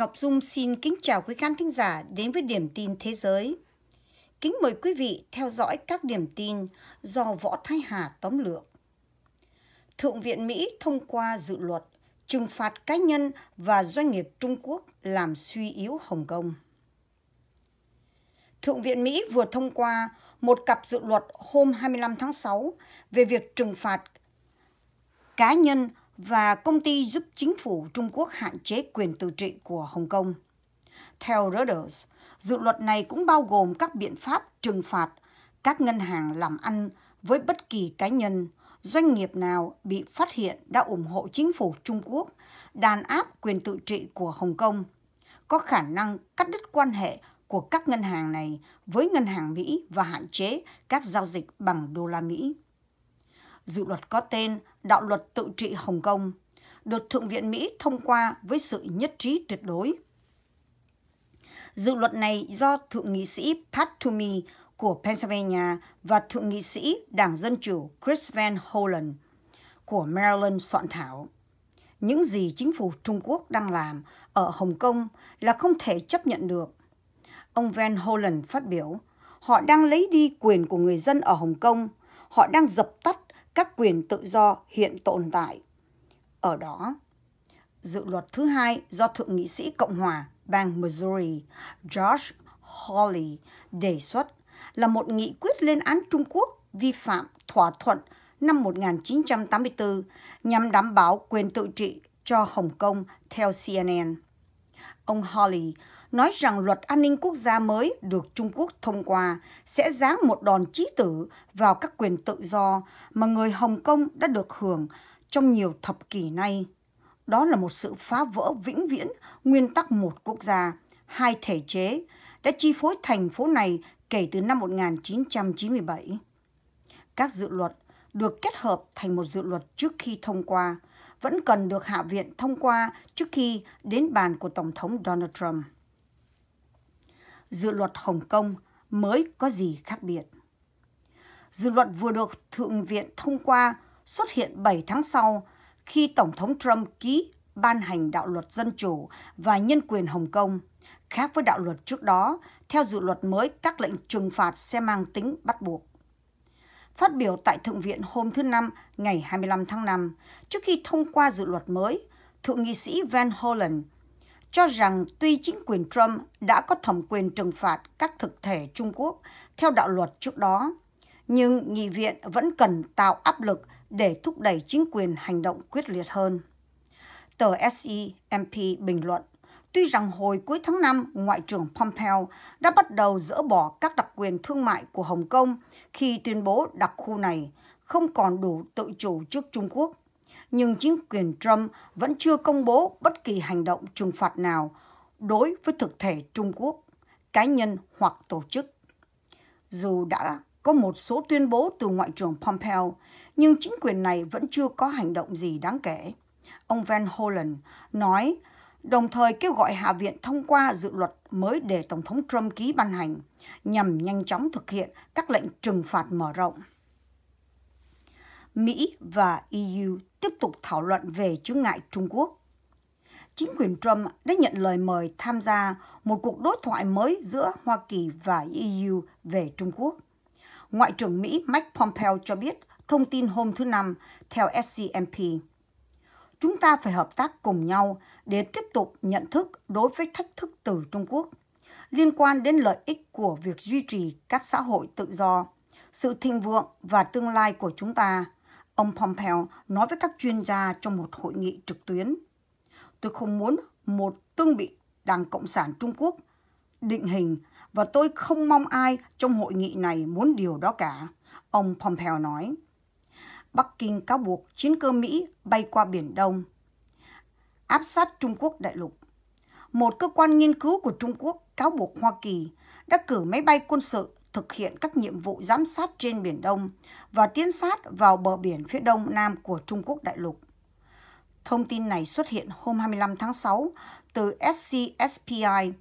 Ngọc Dung xin kính chào quý khán thính giả đến với điểm tin thế giới. Kính mời quý vị theo dõi các điểm tin do Võ Thái Hà tóm lược. Thượng viện Mỹ thông qua dự luật trừng phạt cá nhân và doanh nghiệp Trung Quốc làm suy yếu Hồng Kông. Thượng viện Mỹ vừa thông qua một cặp dự luật hôm 25 tháng 6 về việc trừng phạt cá nhân và công ty giúp chính phủ Trung Quốc hạn chế quyền tự trị của Hồng Kông. Theo Reuters, dự luật này cũng bao gồm các biện pháp trừng phạt các ngân hàng làm ăn với bất kỳ cá nhân, doanh nghiệp nào bị phát hiện đã ủng hộ chính phủ Trung Quốc đàn áp quyền tự trị của Hồng Kông, có khả năng cắt đứt quan hệ của các ngân hàng này với ngân hàng Mỹ và hạn chế các giao dịch bằng đô la Mỹ. Dự luật có tên đạo luật tự trị Hồng Kông, được Thượng viện Mỹ thông qua với sự nhất trí tuyệt đối. Dự luật này do Thượng nghị sĩ Pat Toomey của Pennsylvania và Thượng nghị sĩ Đảng Dân Chủ Chris Van Hollen của Maryland soạn thảo. Những gì chính phủ Trung Quốc đang làm ở Hồng Kông là không thể chấp nhận được. Ông Van Hollen phát biểu, họ đang lấy đi quyền của người dân ở Hồng Kông, họ đang dập tắt các quyền tự do hiện tồn tại. Ở đó, dự luật thứ hai do Thượng nghị sĩ Cộng hòa bang Missouri George Hawley đề xuất là một nghị quyết lên án Trung Quốc vi phạm thỏa thuận năm 1984 nhằm đảm bảo quyền tự trị cho Hồng Kông theo CNN. Ông Hawley nói rằng luật an ninh quốc gia mới được Trung Quốc thông qua sẽ giáng một đòn chí tử vào các quyền tự do mà người Hồng Kông đã được hưởng trong nhiều thập kỷ nay. Đó là một sự phá vỡ vĩnh viễn nguyên tắc một quốc gia, hai thể chế đã chi phối thành phố này kể từ năm 1997. Các dự luật được kết hợp thành một dự luật trước khi thông qua, vẫn cần được Hạ viện thông qua trước khi đến bàn của Tổng thống Donald Trump dự luật Hồng Kông mới có gì khác biệt. Dự luật vừa được Thượng viện thông qua xuất hiện 7 tháng sau khi Tổng thống Trump ký ban hành đạo luật dân chủ và nhân quyền Hồng Kông. Khác với đạo luật trước đó, theo dự luật mới, các lệnh trừng phạt sẽ mang tính bắt buộc. Phát biểu tại Thượng viện hôm thứ Năm, ngày 25 tháng 5, trước khi thông qua dự luật mới, Thượng nghị sĩ Van Hollen cho rằng tuy chính quyền Trump đã có thẩm quyền trừng phạt các thực thể Trung Quốc theo đạo luật trước đó, nhưng nghị viện vẫn cần tạo áp lực để thúc đẩy chính quyền hành động quyết liệt hơn. Tờ SEMP bình luận, tuy rằng hồi cuối tháng 5, Ngoại trưởng Pompeo đã bắt đầu dỡ bỏ các đặc quyền thương mại của Hồng Kông khi tuyên bố đặc khu này không còn đủ tự chủ trước Trung Quốc, nhưng chính quyền Trump vẫn chưa công bố bất kỳ hành động trừng phạt nào đối với thực thể Trung Quốc, cá nhân hoặc tổ chức. Dù đã có một số tuyên bố từ Ngoại trưởng Pompeo, nhưng chính quyền này vẫn chưa có hành động gì đáng kể. Ông Van Hollen nói, đồng thời kêu gọi Hạ viện thông qua dự luật mới để Tổng thống Trump ký ban hành, nhằm nhanh chóng thực hiện các lệnh trừng phạt mở rộng. Mỹ và EU tiếp tục thảo luận về chứng ngại Trung Quốc. Chính quyền Trump đã nhận lời mời tham gia một cuộc đối thoại mới giữa Hoa Kỳ và EU về Trung Quốc. Ngoại trưởng Mỹ Mike Pompeo cho biết thông tin hôm thứ Năm theo SCMP. Chúng ta phải hợp tác cùng nhau để tiếp tục nhận thức đối với thách thức từ Trung Quốc liên quan đến lợi ích của việc duy trì các xã hội tự do, sự thịnh vượng và tương lai của chúng ta Ông Pompeo nói với các chuyên gia trong một hội nghị trực tuyến. Tôi không muốn một tương bị Đảng Cộng sản Trung Quốc định hình và tôi không mong ai trong hội nghị này muốn điều đó cả, ông Pompeo nói. Bắc Kinh cáo buộc chiến cơ Mỹ bay qua Biển Đông, áp sát Trung Quốc đại lục. Một cơ quan nghiên cứu của Trung Quốc cáo buộc Hoa Kỳ đã cử máy bay quân sự thực hiện các nhiệm vụ giám sát trên Biển Đông và tiến sát vào bờ biển phía đông nam của Trung Quốc đại lục. Thông tin này xuất hiện hôm 25 tháng 6 từ SCSPI,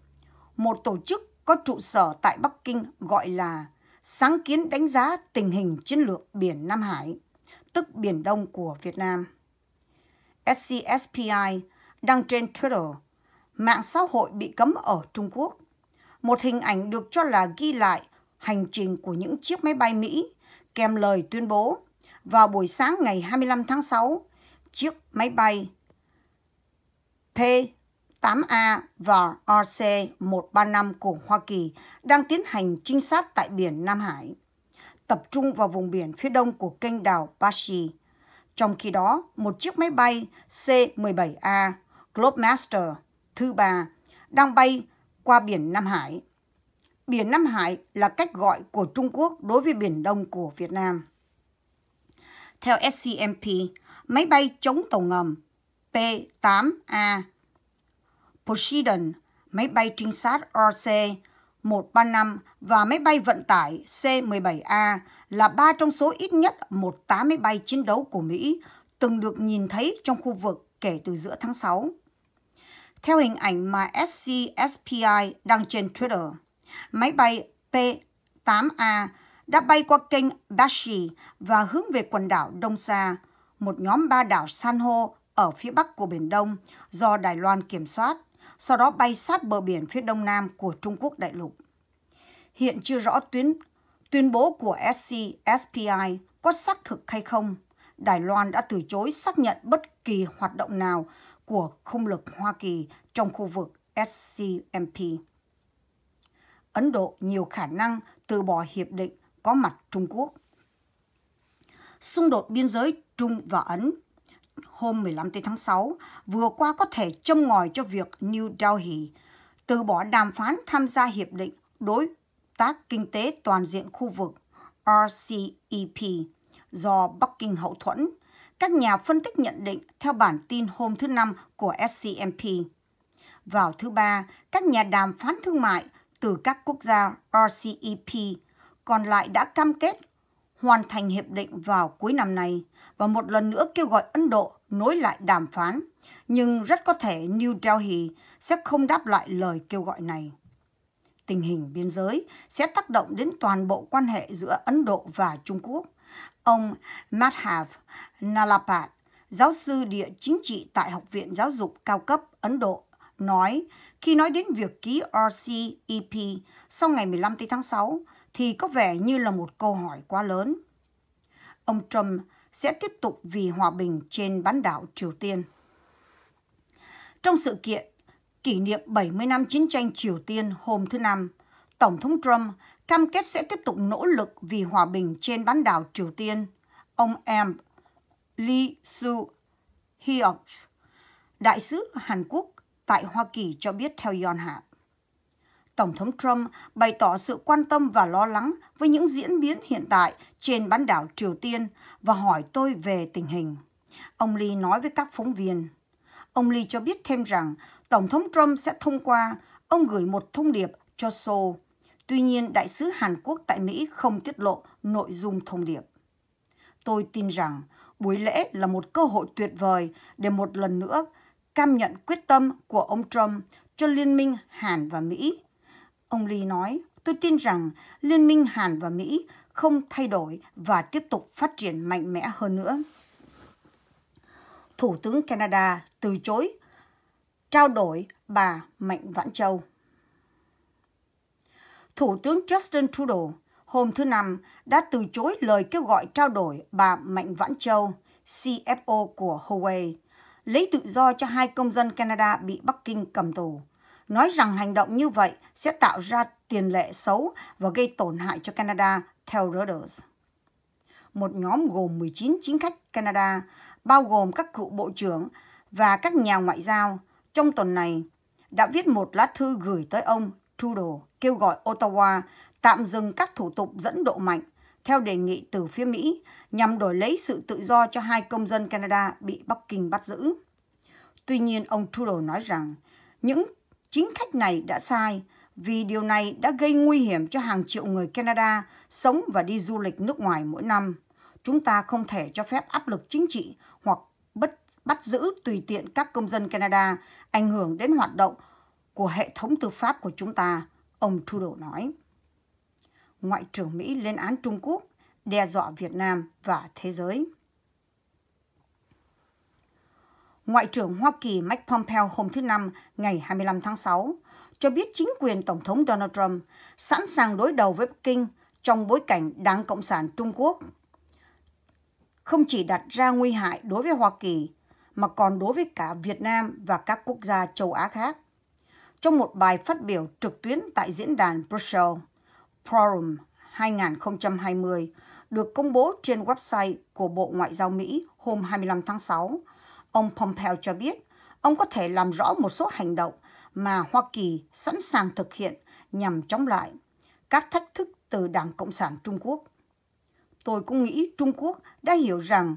một tổ chức có trụ sở tại Bắc Kinh gọi là Sáng kiến đánh giá tình hình chiến lược biển Nam Hải, tức Biển Đông của Việt Nam. SCSPI đăng trên Twitter, mạng xã hội bị cấm ở Trung Quốc. Một hình ảnh được cho là ghi lại hành trình của những chiếc máy bay Mỹ kèm lời tuyên bố vào buổi sáng ngày 25 tháng 6, chiếc máy bay P-8A và RC-135 của Hoa Kỳ đang tiến hành trinh sát tại biển Nam Hải, tập trung vào vùng biển phía đông của kênh đảo Pashi. Trong khi đó, một chiếc máy bay C-17A Globemaster thứ ba đang bay qua biển Nam Hải Biển Nam Hải là cách gọi của Trung Quốc đối với Biển Đông của Việt Nam. Theo SCMP, máy bay chống tàu ngầm P-8A Poseidon, máy bay trinh sát RC-135 và máy bay vận tải C-17A là ba trong số ít nhất 18 máy bay chiến đấu của Mỹ từng được nhìn thấy trong khu vực kể từ giữa tháng 6. Theo hình ảnh mà SCSPI đăng trên Twitter, máy bay P-8A đã bay qua kênh Bashi và hướng về quần đảo Đông Sa, một nhóm ba đảo san hô ở phía bắc của Biển Đông do Đài Loan kiểm soát, sau đó bay sát bờ biển phía đông nam của Trung Quốc đại lục. Hiện chưa rõ tuyến tuyên bố của SCSPI có xác thực hay không. Đài Loan đã từ chối xác nhận bất kỳ hoạt động nào của không lực Hoa Kỳ trong khu vực SCMP. Ấn Độ nhiều khả năng từ bỏ hiệp định có mặt Trung Quốc. Xung đột biên giới Trung và Ấn hôm 15 tháng 6 vừa qua có thể trông ngòi cho việc New Delhi từ bỏ đàm phán tham gia hiệp định đối tác kinh tế toàn diện khu vực RCEP do Bắc Kinh hậu thuẫn, các nhà phân tích nhận định theo bản tin hôm thứ Năm của SCMP. Vào thứ Ba, các nhà đàm phán thương mại từ các quốc gia RCEP còn lại đã cam kết hoàn thành hiệp định vào cuối năm nay và một lần nữa kêu gọi Ấn Độ nối lại đàm phán, nhưng rất có thể New Delhi sẽ không đáp lại lời kêu gọi này. Tình hình biên giới sẽ tác động đến toàn bộ quan hệ giữa Ấn Độ và Trung Quốc. Ông Madhav Nalapat, giáo sư địa chính trị tại Học viện Giáo dục Cao cấp Ấn Độ, nói khi nói đến việc ký RCEP sau ngày 15 tháng 6 thì có vẻ như là một câu hỏi quá lớn. Ông Trump sẽ tiếp tục vì hòa bình trên bán đảo Triều Tiên. Trong sự kiện kỷ niệm 70 năm chiến tranh Triều Tiên hôm thứ Năm, Tổng thống Trump cam kết sẽ tiếp tục nỗ lực vì hòa bình trên bán đảo Triều Tiên. Ông Em Lee Su-hyok, đại sứ Hàn Quốc tại Hoa Kỳ cho biết theo Yonhap. Tổng thống Trump bày tỏ sự quan tâm và lo lắng với những diễn biến hiện tại trên bán đảo Triều Tiên và hỏi tôi về tình hình. Ông Lee nói với các phóng viên. Ông Lee cho biết thêm rằng Tổng thống Trump sẽ thông qua, ông gửi một thông điệp cho Seoul. Tuy nhiên, đại sứ Hàn Quốc tại Mỹ không tiết lộ nội dung thông điệp. Tôi tin rằng buổi lễ là một cơ hội tuyệt vời để một lần nữa cam nhận quyết tâm của ông Trump cho Liên minh Hàn và Mỹ. Ông Lee nói, tôi tin rằng Liên minh Hàn và Mỹ không thay đổi và tiếp tục phát triển mạnh mẽ hơn nữa. Thủ tướng Canada từ chối trao đổi bà Mạnh Vãn Châu. Thủ tướng Justin Trudeau hôm thứ Năm đã từ chối lời kêu gọi trao đổi bà Mạnh Vãn Châu, CFO của Huawei, lấy tự do cho hai công dân Canada bị Bắc Kinh cầm tù. Nói rằng hành động như vậy sẽ tạo ra tiền lệ xấu và gây tổn hại cho Canada, theo Reuters. Một nhóm gồm 19 chính khách Canada, bao gồm các cựu bộ trưởng và các nhà ngoại giao, trong tuần này đã viết một lá thư gửi tới ông Trudeau kêu gọi Ottawa tạm dừng các thủ tục dẫn độ mạnh theo đề nghị từ phía Mỹ nhằm đổi lấy sự tự do cho hai công dân Canada bị Bắc Kinh bắt giữ. Tuy nhiên, ông Trudeau nói rằng những chính khách này đã sai vì điều này đã gây nguy hiểm cho hàng triệu người Canada sống và đi du lịch nước ngoài mỗi năm. Chúng ta không thể cho phép áp lực chính trị hoặc bất bắt giữ tùy tiện các công dân Canada ảnh hưởng đến hoạt động của hệ thống tư pháp của chúng ta, ông Trudeau nói. Ngoại trưởng Mỹ lên án Trung Quốc, đe dọa Việt Nam và thế giới. Ngoại trưởng Hoa Kỳ Mike Pompeo hôm thứ Năm, ngày 25 tháng 6, cho biết chính quyền Tổng thống Donald Trump sẵn sàng đối đầu với Bắc Kinh trong bối cảnh Đảng Cộng sản Trung Quốc không chỉ đặt ra nguy hại đối với Hoa Kỳ, mà còn đối với cả Việt Nam và các quốc gia châu Á khác. Trong một bài phát biểu trực tuyến tại diễn đàn Brussels, Forum 2020 được công bố trên website của Bộ Ngoại giao Mỹ hôm 25 tháng 6. Ông Pompeo cho biết ông có thể làm rõ một số hành động mà Hoa Kỳ sẵn sàng thực hiện nhằm chống lại các thách thức từ Đảng Cộng sản Trung Quốc. Tôi cũng nghĩ Trung Quốc đã hiểu rằng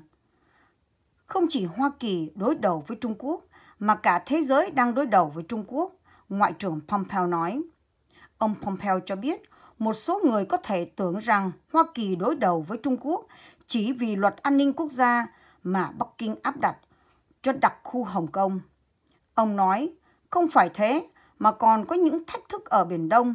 không chỉ Hoa Kỳ đối đầu với Trung Quốc mà cả thế giới đang đối đầu với Trung Quốc, Ngoại trưởng Pompeo nói. Ông Pompeo cho biết một số người có thể tưởng rằng Hoa Kỳ đối đầu với Trung Quốc chỉ vì luật an ninh quốc gia mà Bắc Kinh áp đặt cho đặc khu Hồng Kông. Ông nói, không phải thế mà còn có những thách thức ở Biển Đông.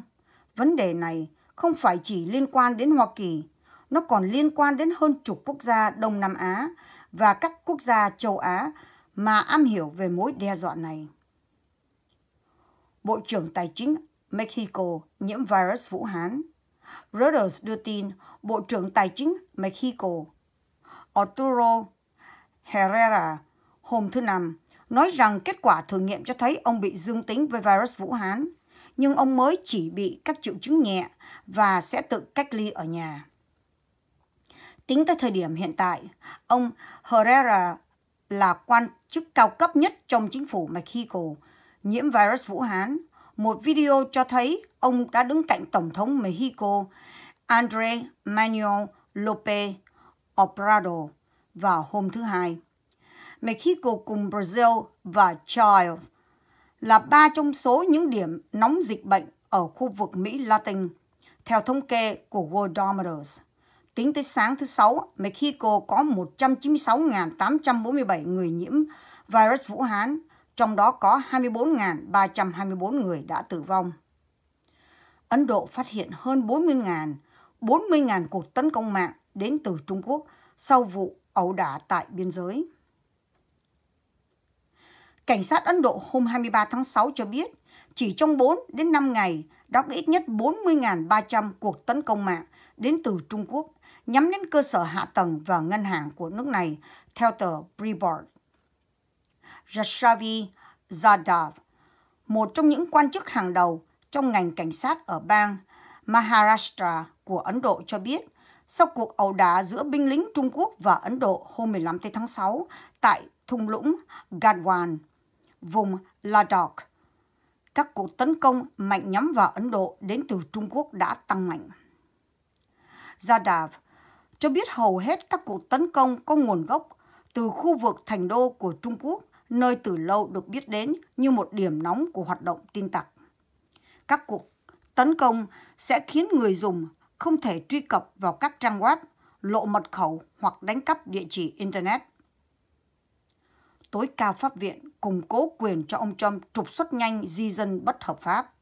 Vấn đề này không phải chỉ liên quan đến Hoa Kỳ, nó còn liên quan đến hơn chục quốc gia Đông Nam Á và các quốc gia châu Á mà am hiểu về mối đe dọa này. Bộ trưởng Tài chính Mexico nhiễm virus Vũ Hán. Reuters đưa tin Bộ trưởng Tài chính Mexico Arturo Herrera hôm thứ Năm nói rằng kết quả thử nghiệm cho thấy ông bị dương tính với virus Vũ Hán, nhưng ông mới chỉ bị các triệu chứng nhẹ và sẽ tự cách ly ở nhà. Tính tới thời điểm hiện tại, ông Herrera là quan chức cao cấp nhất trong chính phủ Mexico, nhiễm virus Vũ Hán một video cho thấy ông đã đứng cạnh Tổng thống Mexico André Manuel López Obrador vào hôm thứ Hai. Mexico cùng Brazil và Chile là ba trong số những điểm nóng dịch bệnh ở khu vực Mỹ Latin, theo thống kê của Worldometers. Tính tới sáng thứ Sáu, Mexico có 196.847 người nhiễm virus Vũ Hán trong đó có 24.324 người đã tử vong. Ấn Độ phát hiện hơn 40.000 40.000 cuộc tấn công mạng đến từ Trung Quốc sau vụ ẩu đả tại biên giới. Cảnh sát Ấn Độ hôm 23 tháng 6 cho biết, chỉ trong 4 đến 5 ngày đã có ít nhất 40.300 cuộc tấn công mạng đến từ Trung Quốc nhắm đến cơ sở hạ tầng và ngân hàng của nước này, theo tờ Breitbart. Rashavi Zadav, một trong những quan chức hàng đầu trong ngành cảnh sát ở bang Maharashtra của Ấn Độ cho biết, sau cuộc ẩu đả giữa binh lính Trung Quốc và Ấn Độ hôm 15 tháng 6 tại thung lũng Gadwan, vùng Ladakh, các cuộc tấn công mạnh nhắm vào Ấn Độ đến từ Trung Quốc đã tăng mạnh. Zadav cho biết hầu hết các cuộc tấn công có nguồn gốc từ khu vực thành đô của Trung Quốc nơi từ lâu được biết đến như một điểm nóng của hoạt động tin tặc. Các cuộc tấn công sẽ khiến người dùng không thể truy cập vào các trang web, lộ mật khẩu hoặc đánh cắp địa chỉ Internet. Tối cao pháp viện củng cố quyền cho ông Trump trục xuất nhanh di dân bất hợp pháp.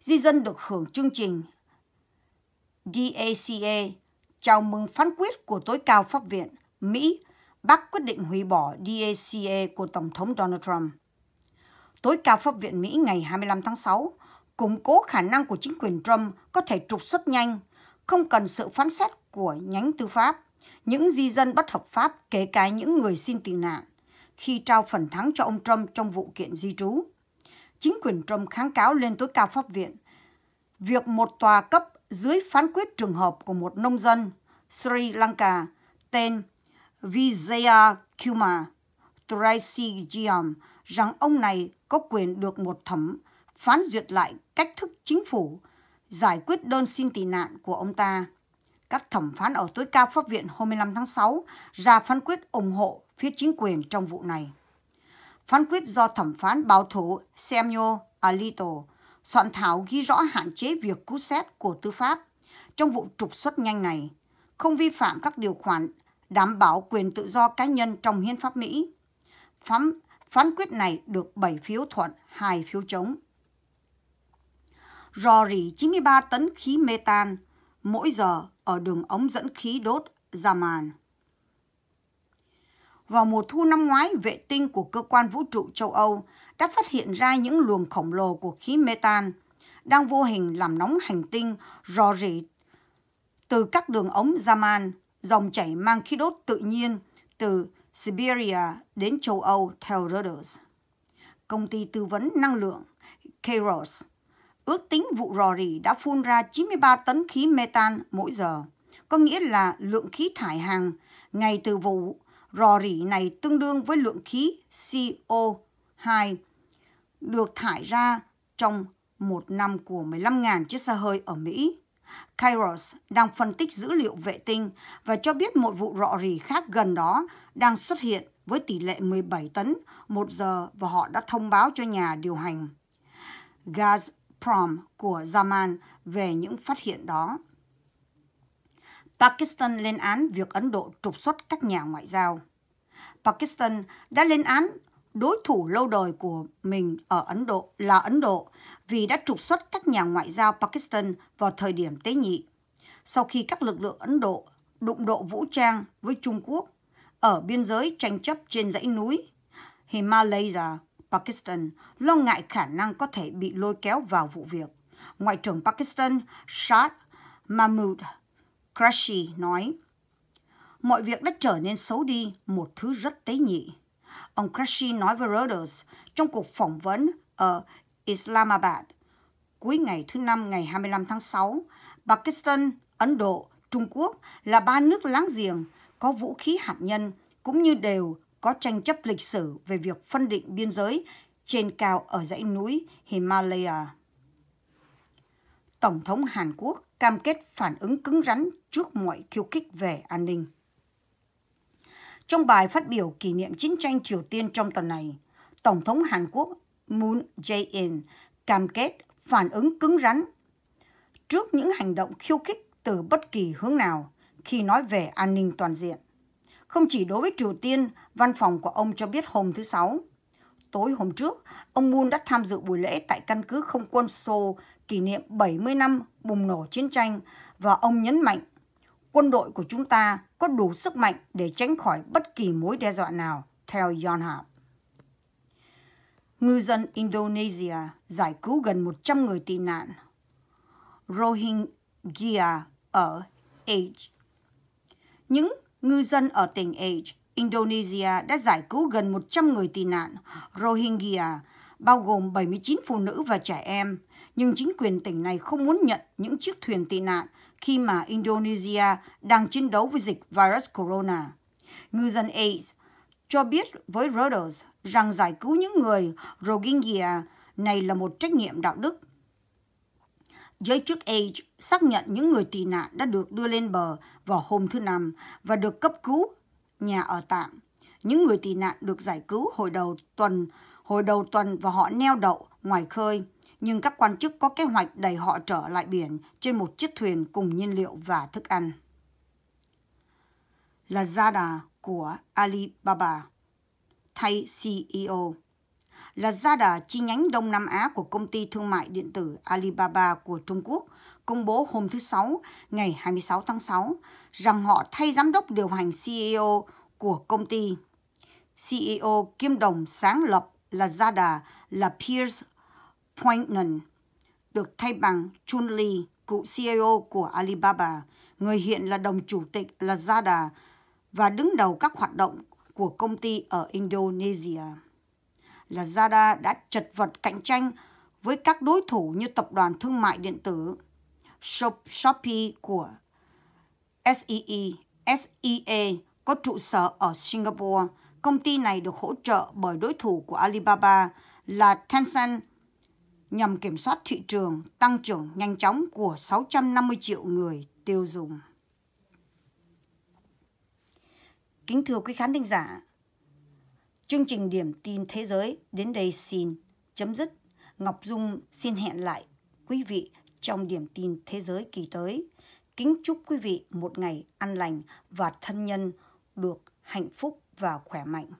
Di dân được hưởng chương trình DACA chào mừng phán quyết của tối cao pháp viện Mỹ bác quyết định hủy bỏ DACA của Tổng thống Donald Trump. Tối cao pháp viện Mỹ ngày 25 tháng 6 củng cố khả năng của chính quyền Trump có thể trục xuất nhanh, không cần sự phán xét của nhánh tư pháp, những di dân bất hợp pháp kể cả những người xin tị nạn, khi trao phần thắng cho ông Trump trong vụ kiện di trú. Chính quyền Trump kháng cáo lên tối cao pháp viện. Việc một tòa cấp dưới phán quyết trường hợp của một nông dân Sri Lanka tên Vijaya Kumar Traisigiam rằng ông này có quyền được một thẩm phán duyệt lại cách thức chính phủ giải quyết đơn xin tị nạn của ông ta. Các thẩm phán ở tối cao pháp viện hôm 15 tháng 6 ra phán quyết ủng hộ phía chính quyền trong vụ này. Phán quyết do thẩm phán bảo thủ Samuel Alito soạn thảo ghi rõ hạn chế việc cứu xét của tư pháp trong vụ trục xuất nhanh này, không vi phạm các điều khoản đảm bảo quyền tự do cá nhân trong hiến pháp Mỹ. Phán, phán quyết này được 7 phiếu thuận, 2 phiếu chống. Rò rỉ 93 tấn khí mê tan mỗi giờ ở đường ống dẫn khí đốt Zaman. Vào mùa thu năm ngoái, vệ tinh của cơ quan vũ trụ châu Âu đã phát hiện ra những luồng khổng lồ của khí mê tan đang vô hình làm nóng hành tinh rò rỉ từ các đường ống Zaman dòng chảy mang khí đốt tự nhiên từ Siberia đến châu Âu theo Reuters. Công ty tư vấn năng lượng Kairos ước tính vụ rò rỉ đã phun ra 93 tấn khí metan mỗi giờ, có nghĩa là lượng khí thải hàng ngày từ vụ rò rỉ này tương đương với lượng khí CO2 được thải ra trong một năm của 15.000 chiếc xe hơi ở Mỹ Kairos đang phân tích dữ liệu vệ tinh và cho biết một vụ rọ rỉ khác gần đó đang xuất hiện với tỷ lệ 17 tấn một giờ và họ đã thông báo cho nhà điều hành Gazprom của Zaman về những phát hiện đó. Pakistan lên án việc Ấn Độ trục xuất các nhà ngoại giao. Pakistan đã lên án đối thủ lâu đời của mình ở Ấn Độ là Ấn Độ vì đã trục xuất các nhà ngoại giao Pakistan vào thời điểm tế nhị, sau khi các lực lượng Ấn Độ đụng độ vũ trang với Trung Quốc ở biên giới tranh chấp trên dãy núi Himalaya, Pakistan, lo ngại khả năng có thể bị lôi kéo vào vụ việc. Ngoại trưởng Pakistan Shah Mahmood Qureshi nói, mọi việc đã trở nên xấu đi, một thứ rất tế nhị. Ông Qureshi nói với Reuters trong cuộc phỏng vấn ở Islamabad. Cuối ngày thứ Năm ngày 25 tháng 6, Pakistan, Ấn Độ, Trung Quốc là ba nước láng giềng có vũ khí hạt nhân cũng như đều có tranh chấp lịch sử về việc phân định biên giới trên cao ở dãy núi Himalaya. Tổng thống Hàn Quốc cam kết phản ứng cứng rắn trước mọi khiêu khích về an ninh. Trong bài phát biểu kỷ niệm chiến tranh Triều Tiên trong tuần này, Tổng thống Hàn Quốc Moon Jae-in cam kết phản ứng cứng rắn trước những hành động khiêu khích từ bất kỳ hướng nào khi nói về an ninh toàn diện. Không chỉ đối với Triều Tiên, văn phòng của ông cho biết hôm thứ Sáu. Tối hôm trước, ông Moon đã tham dự buổi lễ tại căn cứ không quân Seoul kỷ niệm 70 năm bùng nổ chiến tranh và ông nhấn mạnh quân đội của chúng ta có đủ sức mạnh để tránh khỏi bất kỳ mối đe dọa nào, theo Yonhap ngư dân Indonesia giải cứu gần 100 người tị nạn Rohingya ở Age. Những ngư dân ở tỉnh Age, Indonesia đã giải cứu gần 100 người tị nạn Rohingya, bao gồm 79 phụ nữ và trẻ em, nhưng chính quyền tỉnh này không muốn nhận những chiếc thuyền tị nạn khi mà Indonesia đang chiến đấu với dịch virus corona. Ngư dân AIDS cho biết với Reuters rằng giải cứu những người Rohingya này là một trách nhiệm đạo đức. Giới chức Age xác nhận những người tị nạn đã được đưa lên bờ vào hôm thứ Năm và được cấp cứu nhà ở tạm. Những người tị nạn được giải cứu hồi đầu tuần, hồi đầu tuần và họ neo đậu ngoài khơi, nhưng các quan chức có kế hoạch đẩy họ trở lại biển trên một chiếc thuyền cùng nhiên liệu và thức ăn. Lazada, của Alibaba thay CEO. Lazada chi nhánh Đông Nam Á của công ty thương mại điện tử Alibaba của Trung Quốc công bố hôm thứ Sáu ngày 26 tháng 6 rằng họ thay giám đốc điều hành CEO của công ty. CEO kiêm đồng sáng lập Lazada là Pierce Poignan, được thay bằng Chun Li, cựu CEO của Alibaba, người hiện là đồng chủ tịch Lazada và đứng đầu các hoạt động của công ty ở Indonesia. Lazada đã chật vật cạnh tranh với các đối thủ như tập đoàn thương mại điện tử Shopee của SEE, SEA có trụ sở ở Singapore. Công ty này được hỗ trợ bởi đối thủ của Alibaba là Tencent nhằm kiểm soát thị trường tăng trưởng nhanh chóng của 650 triệu người tiêu dùng. Kính thưa quý khán thính giả, chương trình Điểm tin Thế giới đến đây xin chấm dứt. Ngọc Dung xin hẹn lại quý vị trong Điểm tin Thế giới kỳ tới. Kính chúc quý vị một ngày an lành và thân nhân được hạnh phúc và khỏe mạnh.